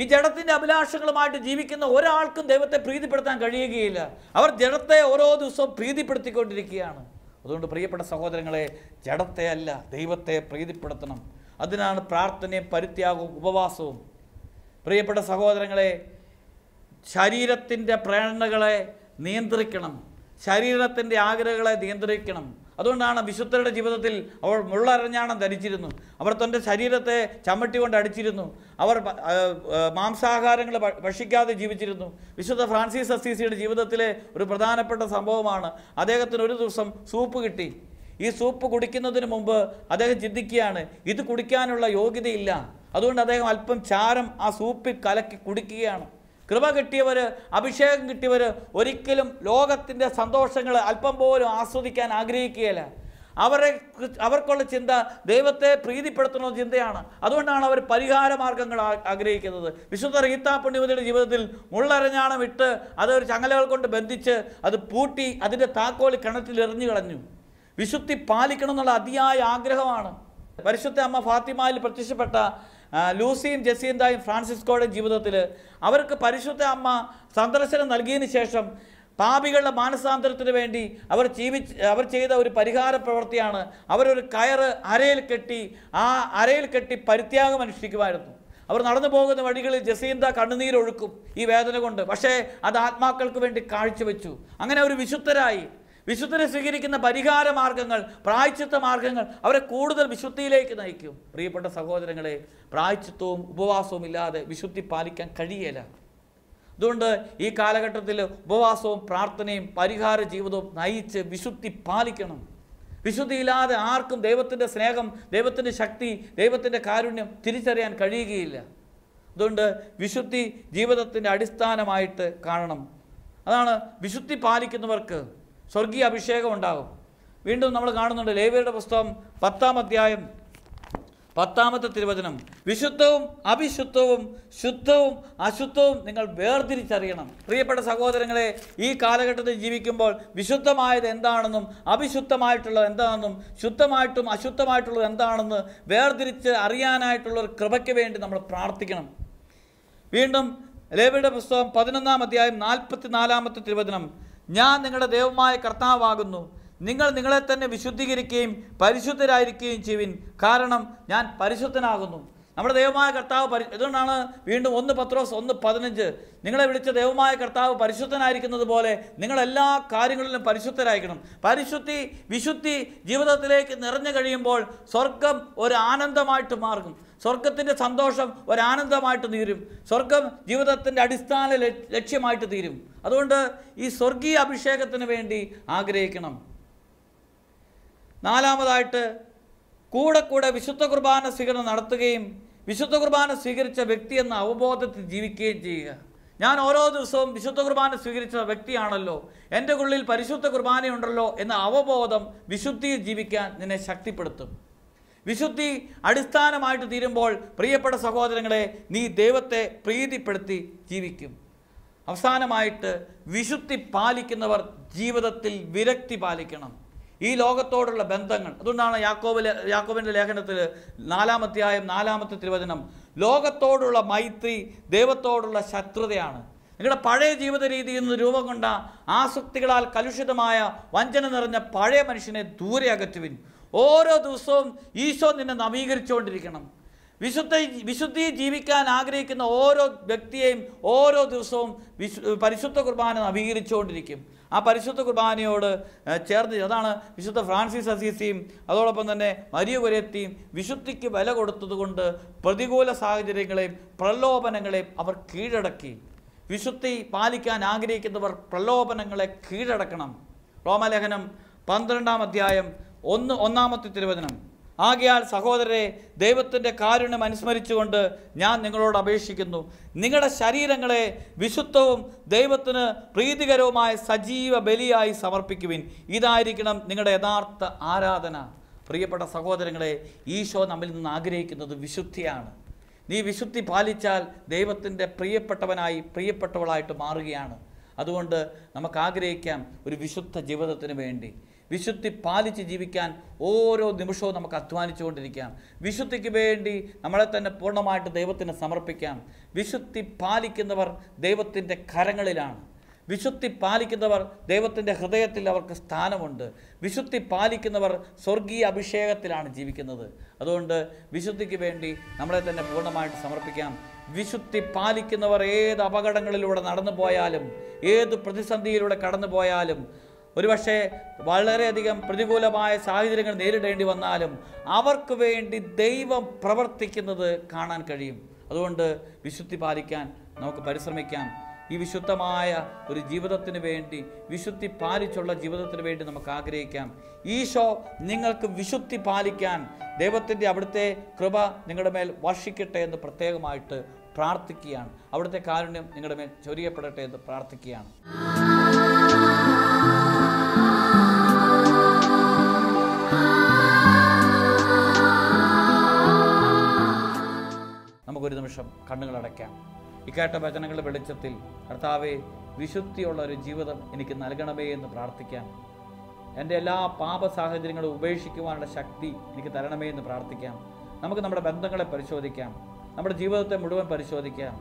ഈ ജഡത്തിൻ്റെ അഭിലാഷങ്ങളുമായിട്ട് ജീവിക്കുന്ന ഒരാൾക്കും ദൈവത്തെ പ്രീതിപ്പെടുത്താൻ കഴിയുകയില്ല അവർ ജഡത്തെ ഓരോ ദിവസവും പ്രീതിപ്പെടുത്തിക്കൊണ്ടിരിക്കുകയാണ് അതുകൊണ്ട് പ്രിയപ്പെട്ട സഹോദരങ്ങളെ ജഡത്തെ അല്ല ദൈവത്തെ പ്രീതിപ്പെടുത്തണം അതിനാണ് പ്രാർത്ഥനയും പരിത്യാഗവും ഉപവാസവും പ്രിയപ്പെട്ട സഹോദരങ്ങളെ ശരീരത്തിൻ്റെ പ്രേരണകളെ നിയന്ത്രിക്കണം ശരീരത്തിൻ്റെ ആഗ്രഹങ്ങളെ നിയന്ത്രിക്കണം അതുകൊണ്ടാണ് വിശുദ്ധരുടെ ജീവിതത്തിൽ അവർ മുള്ളരഞ്ഞാണം ധരിച്ചിരുന്നു അവർ തൻ്റെ ശരീരത്തെ ചമ്മട്ടി കൊണ്ട് അടിച്ചിരുന്നു അവർ മാംസാഹാരങ്ങൾ ഭക്ഷിക്കാതെ ജീവിച്ചിരുന്നു വിശുദ്ധ ഫ്രാൻസിസ് അസീസിയുടെ ജീവിതത്തിലെ ഒരു പ്രധാനപ്പെട്ട സംഭവമാണ് അദ്ദേഹത്തിന് ഒരു ദിവസം സൂപ്പ് കിട്ടി ഈ സൂപ്പ് കുടിക്കുന്നതിന് മുമ്പ് അദ്ദേഹം ചിന്തിക്കുകയാണ് ഇത് കുടിക്കാനുള്ള യോഗ്യതയില്ല അതുകൊണ്ട് അദ്ദേഹം അല്പം ചാരം ആ സൂപ്പിൽ കലക്കി കുടിക്കുകയാണ് കൃപ കിട്ടിയവർ അഭിഷേകം കിട്ടിയവർ ഒരിക്കലും ലോകത്തിൻ്റെ സന്തോഷങ്ങൾ അല്പം പോലും ആസ്വദിക്കാൻ ആഗ്രഹിക്കുകയില്ല അവരെ അവർക്കുള്ള ചിന്ത ദൈവത്തെ പ്രീതിപ്പെടുത്തുന്ന ചിന്തയാണ് അതുകൊണ്ടാണ് അവർ പരിഹാര മാർഗങ്ങൾ ആഗ്രഹിക്കുന്നത് വിശുദ്ധ റീത്ത പുണ്യവതിയുടെ ജീവിതത്തിൽ മുള്ളരഞ്ഞാണം വിട്ട് അത് ഒരു ചങ്ങലകൾ കൊണ്ട് ബന്ധിച്ച് അത് പൂട്ടി അതിൻ്റെ താക്കോൽ കിണറ്റിൽ എറിഞ്ഞു കളഞ്ഞു വിശുദ്ധി പാലിക്കണം എന്നുള്ള അതിയായ ആഗ്രഹമാണ് പരിശുദ്ധ അമ്മ ഫാത്തിമയിൽ പ്രത്യക്ഷപ്പെട്ട ലൂസിയും ജസീന്തായും ഫ്രാൻസിസ്കോയുടെ ജീവിതത്തിൽ അവർക്ക് പരിശുദ്ധ അമ്മ സന്ദർശനം നൽകിയതിന് ശേഷം പാപികളുടെ മാനസാന്തരത്തിന് വേണ്ടി അവർ ജീവിച്ച് അവർ ചെയ്ത ഒരു പരിഹാര പ്രവൃത്തിയാണ് അവരൊരു കയറ് അരയിൽ കെട്ടി ആ അരയിൽ കെട്ടി പരിത്യാഗം അനുഷ്ഠിക്കുമായിരുന്നു അവർ നടന്നു പോകുന്ന വഴികളിൽ ജസീന്ത കണ്ണുനീരൊഴുക്കും ഈ വേദന കൊണ്ട് പക്ഷേ അത് ആത്മാക്കൾക്ക് വേണ്ടി കാഴ്ചവെച്ചു അങ്ങനെ അവർ വിശുദ്ധരായി വിശുദ്ധരെ സ്വീകരിക്കുന്ന പരിഹാര മാർഗങ്ങൾ പ്രായച്ചിത്ത മാർഗങ്ങൾ അവരെ കൂടുതൽ വിശുദ്ധിയിലേക്ക് നയിക്കും പ്രിയപ്പെട്ട സഹോദരങ്ങളെ പ്രായച്ചിത്വവും ഉപവാസവും ഇല്ലാതെ വിശുദ്ധി പാലിക്കാൻ കഴിയല അതുകൊണ്ട് ഈ കാലഘട്ടത്തിൽ ഉപവാസവും പ്രാർത്ഥനയും പരിഹാര ജീവിതവും നയിച്ച് വിശുദ്ധി പാലിക്കണം വിശുദ്ധിയില്ലാതെ ആർക്കും ദൈവത്തിൻ്റെ സ്നേഹം ദൈവത്തിൻ്റെ ശക്തി ദൈവത്തിൻ്റെ കാരുണ്യം തിരിച്ചറിയാൻ കഴിയുകയില്ല അതുകൊണ്ട് വിശുദ്ധി ജീവിതത്തിൻ്റെ അടിസ്ഥാനമായിട്ട് കാണണം അതാണ് വിശുദ്ധി പാലിക്കുന്നവർക്ക് സ്വർഗീയ അഭിഷേകം ഉണ്ടാകും വീണ്ടും നമ്മൾ കാണുന്നുണ്ട് ലേവിയുടെ പുസ്തകം പത്താം അധ്യായം പത്താമത്തെ തിരുവചനം വിശുദ്ധവും അവിശുദ്ധവും ശുദ്ധവും അശുദ്ധവും നിങ്ങൾ വേർതിരിച്ചറിയണം പ്രിയപ്പെട്ട സഹോദരങ്ങളെ ഈ കാലഘട്ടത്തിൽ ജീവിക്കുമ്പോൾ വിശുദ്ധമായത് എന്താണെന്നും അവിശുദ്ധമായിട്ടുള്ളത് എന്താണെന്നും ശുദ്ധമായിട്ടും അശുദ്ധമായിട്ടുള്ളത് എന്താണെന്ന് വേർതിരിച്ച് അറിയാനായിട്ടുള്ള ഒരു കൃപയ്ക്ക് വേണ്ടി നമ്മൾ പ്രാർത്ഥിക്കണം വീണ്ടും ലേവയുടെ പുസ്തകം പതിനൊന്നാം അധ്യായം നാൽപ്പത്തി നാലാമത്തെ തിരുവചനം ഞാൻ നിങ്ങളുടെ ദൈവമായ കർത്താവാകുന്നു നിങ്ങൾ നിങ്ങളെ തന്നെ വിശുദ്ധീകരിക്കുകയും പരിശുദ്ധരായിരിക്കുകയും ചെയ്യുവിൻ കാരണം ഞാൻ പരിശുദ്ധനാകുന്നു നമ്മുടെ ദൈവമായ കർത്താവ് പരി ഇതുകൊണ്ടാണ് വീണ്ടും ഒന്ന് പത്രോസ് ഒന്ന് പതിനഞ്ച് നിങ്ങളെ വിളിച്ച ദൈവമായ കർത്താവ് പരിശുദ്ധനായിരിക്കുന്നത് പോലെ നിങ്ങളെല്ലാ കാര്യങ്ങളിലും പരിശുദ്ധരായിരിക്കണം പരിശുദ്ധി വിശുദ്ധി ജീവിതത്തിലേക്ക് നിറഞ്ഞു കഴിയുമ്പോൾ സ്വർഗം ഒരു ആനന്ദമായിട്ട് മാറും സ്വർഗത്തിൻ്റെ സന്തോഷം ഒരാനന്ദമായിട്ട് തീരും സ്വർഗം ജീവിതത്തിൻ്റെ അടിസ്ഥാന ലക്ഷ്യമായിട്ട് തീരും അതുകൊണ്ട് ഈ സ്വർഗീയ അഭിഷേകത്തിന് വേണ്ടി ആഗ്രഹിക്കണം നാലാമതായിട്ട് കൂടെ കൂടെ വിശുദ്ധ കുർബാന സ്വീകരണം നടത്തുകയും വിശുദ്ധ കുർബാന സ്വീകരിച്ച വ്യക്തി എന്ന അവബോധത്തിൽ ജീവിക്കുകയും ചെയ്യുക ഞാൻ ഓരോ ദിവസവും വിശുദ്ധ കുർബാന സ്വീകരിച്ച വ്യക്തിയാണല്ലോ എൻ്റെ ഉള്ളിൽ പരിശുദ്ധ കുർബാനയുണ്ടല്ലോ എന്ന അവബോധം വിശുദ്ധിയിൽ ജീവിക്കാൻ നിന്നെ ശക്തിപ്പെടുത്തും വിശുദ്ധി അടിസ്ഥാനമായിട്ട് തീരുമ്പോൾ പ്രിയപ്പെട്ട സഹോദരങ്ങളെ നീ ദൈവത്തെ പ്രീതിപ്പെടുത്തി ജീവിക്കും അവസാനമായിട്ട് വിശുദ്ധി പാലിക്കുന്നവർ ജീവിതത്തിൽ വിരക്തി പാലിക്കണം ഈ ലോകത്തോടുള്ള ബന്ധങ്ങൾ അതുകൊണ്ടാണ് യാക്കോബിലെ യാക്കോബിൻ്റെ ലേഖനത്തിൽ നാലാമധ്യായം നാലാമത്തെ തിരുവചനം ലോകത്തോടുള്ള മൈത്രി ദൈവത്തോടുള്ള ശത്രുതയാണ് നിങ്ങളുടെ പഴയ ജീവിത രീതിയിൽ നിന്ന് രൂപം കൊണ്ട ആസക്തികളാൽ കലുഷിതമായ വഞ്ചന നിറഞ്ഞ പഴയ മനുഷ്യനെ ദൂരെ അകറ്റുവിൻ ഓരോ ദിവസവും ഈശോ നിന്നെ നവീകരിച്ചുകൊണ്ടിരിക്കണം വിശുദ്ധ വിശുദ്ധി ജീവിക്കാൻ ആഗ്രഹിക്കുന്ന ഓരോ വ്യക്തിയെയും ഓരോ ദിവസവും വിശു പരിശുദ്ധ കുർബാന നവീകരിച്ചുകൊണ്ടിരിക്കും ആ പരിശുദ്ധ കുർബാനയോട് ചേർന്ന് അതാണ് വിശുദ്ധ ഫ്രാൻസിസ് അസീസിയും അതോടൊപ്പം തന്നെ മരിയ കുരത്തിയും വിശുദ്ധിക്ക് വില കൊടുത്തതുകൊണ്ട് പ്രതികൂല സാഹചര്യങ്ങളെയും പ്രലോഭനങ്ങളെയും അവർ കീഴടക്കി വിശുദ്ധി പാലിക്കാൻ ആഗ്രഹിക്കുന്നവർ പ്രലോഭനങ്ങളെ കീഴടക്കണം റോമലേഖനം പന്ത്രണ്ടാം അധ്യായം ഒന്ന് ഒന്നാമത്തെ തിരുവചനം ആകയാൽ സഹോദരരെ ദൈവത്തിൻ്റെ കാരുണ്യം അനുസ്മരിച്ചുകൊണ്ട് ഞാൻ നിങ്ങളോട് അപേക്ഷിക്കുന്നു നിങ്ങളുടെ ശരീരങ്ങളെ വിശുദ്ധവും ദൈവത്തിന് പ്രീതികരവുമായ സജീവ ബലിയായി സമർപ്പിക്കുവിൻ ഇതായിരിക്കണം നിങ്ങളുടെ യഥാർത്ഥ ആരാധന പ്രിയപ്പെട്ട സഹോദരങ്ങളെ ഈശോ നമ്മിൽ നിന്ന് ആഗ്രഹിക്കുന്നത് വിശുദ്ധിയാണ് നീ വിശുദ്ധി പാലിച്ചാൽ ദൈവത്തിൻ്റെ പ്രിയപ്പെട്ടവനായി പ്രിയപ്പെട്ടവളായിട്ട് മാറുകയാണ് അതുകൊണ്ട് നമുക്ക് ആഗ്രഹിക്കാം ഒരു വിശുദ്ധ ജീവിതത്തിന് വേണ്ടി വിശുദ്ധി പാലിച്ച് ജീവിക്കാൻ ഓരോ നിമിഷവും നമുക്ക് അധ്വാനിച്ചുകൊണ്ടിരിക്കാം വിശുദ്ധിക്ക് വേണ്ടി നമ്മളെ തന്നെ പൂർണ്ണമായിട്ട് ദൈവത്തിന് സമർപ്പിക്കാം വിശുദ്ധി പാലിക്കുന്നവർ ദൈവത്തിൻ്റെ കരങ്ങളിലാണ് വിശുദ്ധി പാലിക്കുന്നവർ ദൈവത്തിൻ്റെ ഹൃദയത്തിൽ അവർക്ക് സ്ഥാനമുണ്ട് വിശുദ്ധി പാലിക്കുന്നവർ സ്വർഗീയ അഭിഷേകത്തിലാണ് ജീവിക്കുന്നത് അതുകൊണ്ട് വിശുദ്ധിക്ക് വേണ്ടി നമ്മളെ തന്നെ പൂർണ്ണമായിട്ട് സമർപ്പിക്കാം വിശുദ്ധി പാലിക്കുന്നവർ ഏത് അപകടങ്ങളിലൂടെ നടന്നു പോയാലും ഏത് പ്രതിസന്ധിയിലൂടെ കടന്നു പോയാലും ഒരുപക്ഷെ വളരെയധികം പ്രതികൂലമായ സാഹചര്യങ്ങൾ നേരിടേണ്ടി വന്നാലും അവർക്ക് വേണ്ടി ദൈവം പ്രവർത്തിക്കുന്നത് കാണാൻ കഴിയും അതുകൊണ്ട് വിശുദ്ധി പാലിക്കാൻ നമുക്ക് പരിശ്രമിക്കാം ഈ വിശുദ്ധമായ ഒരു ജീവിതത്തിന് വേണ്ടി വിശുദ്ധി പാലിച്ചുള്ള ജീവിതത്തിന് വേണ്ടി നമുക്ക് ആഗ്രഹിക്കാം ഈശോ നിങ്ങൾക്ക് വിശുദ്ധി പാലിക്കാൻ ദൈവത്തിൻ്റെ അവിടുത്തെ കൃപ നിങ്ങളുടെ മേൽ വർഷിക്കട്ടെ എന്ന് പ്രത്യേകമായിട്ട് പ്രാർത്ഥിക്കുകയാണ് അവിടുത്തെ കാരുണ്യം നിങ്ങളുടെ മേൽ ചൊരിയപ്പെടട്ടെ എന്ന് പ്രാർത്ഥിക്കുകയാണ് നമുക്കൊരു നിമിഷം കണ്ണുകളടയ്ക്കാം ഇക്കേട്ട വചനങ്ങളുടെ വെളിച്ചത്തിൽ കർത്താവെ വിശുദ്ധിയുള്ള ഒരു ജീവിതം എനിക്ക് നൽകണമേ എന്ന് പ്രാർത്ഥിക്കാം എൻ്റെ എല്ലാ പാപ സാഹചര്യങ്ങളും ഉപേക്ഷിക്കുവാനുള്ള ശക്തി എനിക്ക് തരണമേ എന്ന് പ്രാർത്ഥിക്കാം നമുക്ക് നമ്മുടെ ബന്ധങ്ങളെ പരിശോധിക്കാം നമ്മുടെ ജീവിതത്തെ മുഴുവൻ പരിശോധിക്കാം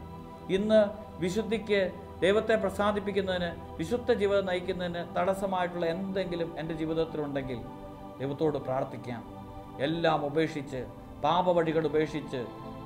ഇന്ന് വിശുദ്ധിക്ക് ദൈവത്തെ പ്രസാദിപ്പിക്കുന്നതിന് വിശുദ്ധ ജീവിതം നയിക്കുന്നതിന് തടസ്സമായിട്ടുള്ള എന്തെങ്കിലും എൻ്റെ ജീവിതത്തിലുണ്ടെങ്കിൽ ദൈവത്തോട് പ്രാർത്ഥിക്കാം എല്ലാം ഉപേക്ഷിച്ച് പാപവഴികൾ ഉപേക്ഷിച്ച്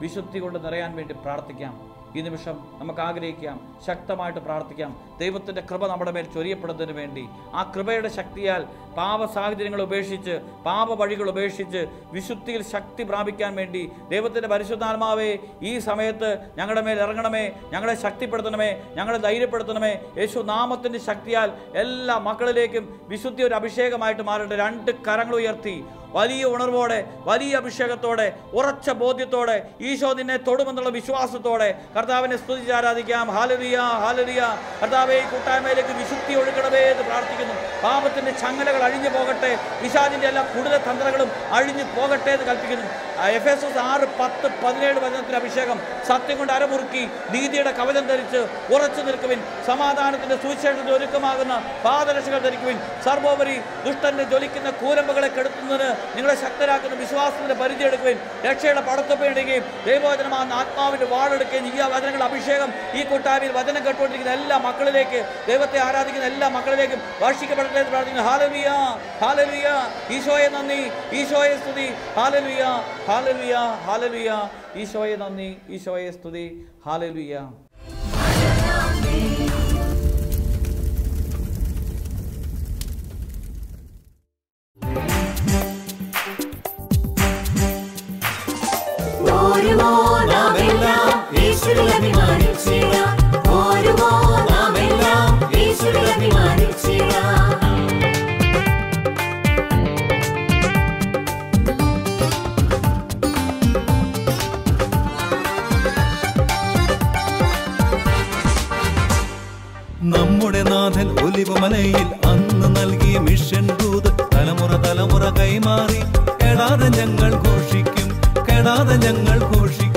വിശുദ്ധി കൊണ്ട് നിറയാൻ വേണ്ടി പ്രാർത്ഥിക്കാം ഈ നിമിഷം നമുക്ക് ആഗ്രഹിക്കാം ശക്തമായിട്ട് പ്രാർത്ഥിക്കാം ദൈവത്തിൻ്റെ കൃപ നമ്മുടെ മേൽ ചൊരിയപ്പെടുന്നതിന് വേണ്ടി ആ കൃപയുടെ ശക്തിയാൽ പാപ സാഹചര്യങ്ങൾ ഉപേക്ഷിച്ച് പാപ വഴികൾ ഉപേക്ഷിച്ച് വിശുദ്ധിയിൽ ശക്തി പ്രാപിക്കാൻ വേണ്ടി ദൈവത്തിൻ്റെ പരിശുദ്ധാത്മാവേ ഈ സമയത്ത് ഞങ്ങളുടെ മേൽ ഇറങ്ങണമേ ഞങ്ങളെ ശക്തിപ്പെടുത്തണമേ ഞങ്ങളെ ധൈര്യപ്പെടുത്തണമേ യേശു നാമത്തിൻ്റെ ശക്തിയാൽ എല്ലാ മക്കളിലേക്കും വിശുദ്ധി ഒരു അഭിഷേകമായിട്ട് മാറട്ടെ രണ്ട് കരങ്ങൾ ഉയർത്തി വലിയ ഉണർവോടെ വലിയ അഭിഷേകത്തോടെ ഉറച്ച ബോധ്യത്തോടെ ഈശോ നിന്നെ തൊടുമെന്നുള്ള വിശ്വാസത്തോടെ കർത്താവിനെ സ്തുതിച്ച് ആരാധിക്കാം ഹാലറിയ ഹാലറിയ കർത്താവെ ഈ കൂട്ടായ്മയിലേക്ക് വിശുദ്ധി ഒഴുകണമേ എന്ന് പ്രാർത്ഥിക്കുന്നു പാപത്തിൻ്റെ ചങ്ങലകൾ അഴിഞ്ഞു പോകട്ടെ വിശാദിൻ്റെ എല്ലാ കൂടുതൽ തന്ത്രങ്ങളും അഴിഞ്ഞു പോകട്ടെ എന്ന് കൽപ്പിക്കുന്നു എഫ് എസ് എസ് ആറ് പത്ത് പതിനേഴ് വചനത്തിൻ്റെ അഭിഷേകം സത്യം കൊണ്ട് അരമുറുക്കി നീതിയുടെ കവചം ധരിച്ച് ഉറച്ചു നിൽക്കുവിൻ സമാധാനത്തിൻ്റെ സുവിശേഷത്തിന് ഒരുക്കമാകുന്ന പാദരക്ഷകൾ ധരിക്കുവിൻ സർവോപരി ദുഷ്ടന്റെ ജ്വലിക്കുന്ന കൂരമ്പുകളെ കെടുത്തുന്നതിന് നിങ്ങളെ ശക്തരാക്കുന്ന വിശ്വാസത്തിൻ്റെ എടുക്കുകയും രക്ഷയുടെ പടത്തൊപ്പയിടുകയും ദൈവവചനമാകുന്ന ആത്മാവിൻ്റെ വാളെടുക്കുകയും ഈ വചനങ്ങളുടെ അഭിഷേകം ഈ കൂട്ടായ്മയിൽ വചനം കേട്ടുകൊണ്ടിരിക്കുന്ന എല്ലാ മക്കളിലേക്ക് ദൈവത്തെ ആരാധിക്കുന്ന എല്ലാ മക്കളിലേക്കും വർഷിക്കപ്പെടട്ടെ എന്ന് പ്രാർത്ഥിക്കുന്നു ഹാലലുയ ഹാലലുയ ഈശോയെ നന്ദി ഈശോയെ സ്തുതി ഹാലലുയ ഹാലലുയ ഹാലലുയ ഈശോയെ നന്ദി ഈശോയെ സ്തുതി ഹാലലുയ നമ്മുടെ നാഥൻ ഒലിവമലയിൽ അന്ന് നൽകിയ മിഷൻ ദൂത് തലമുറ തലമുറ കൈമാറി കെടാതെ ഞങ്ങൾ ഘോഷിക്കും കെടാതെ ഞങ്ങൾ ഘോഷിക്കും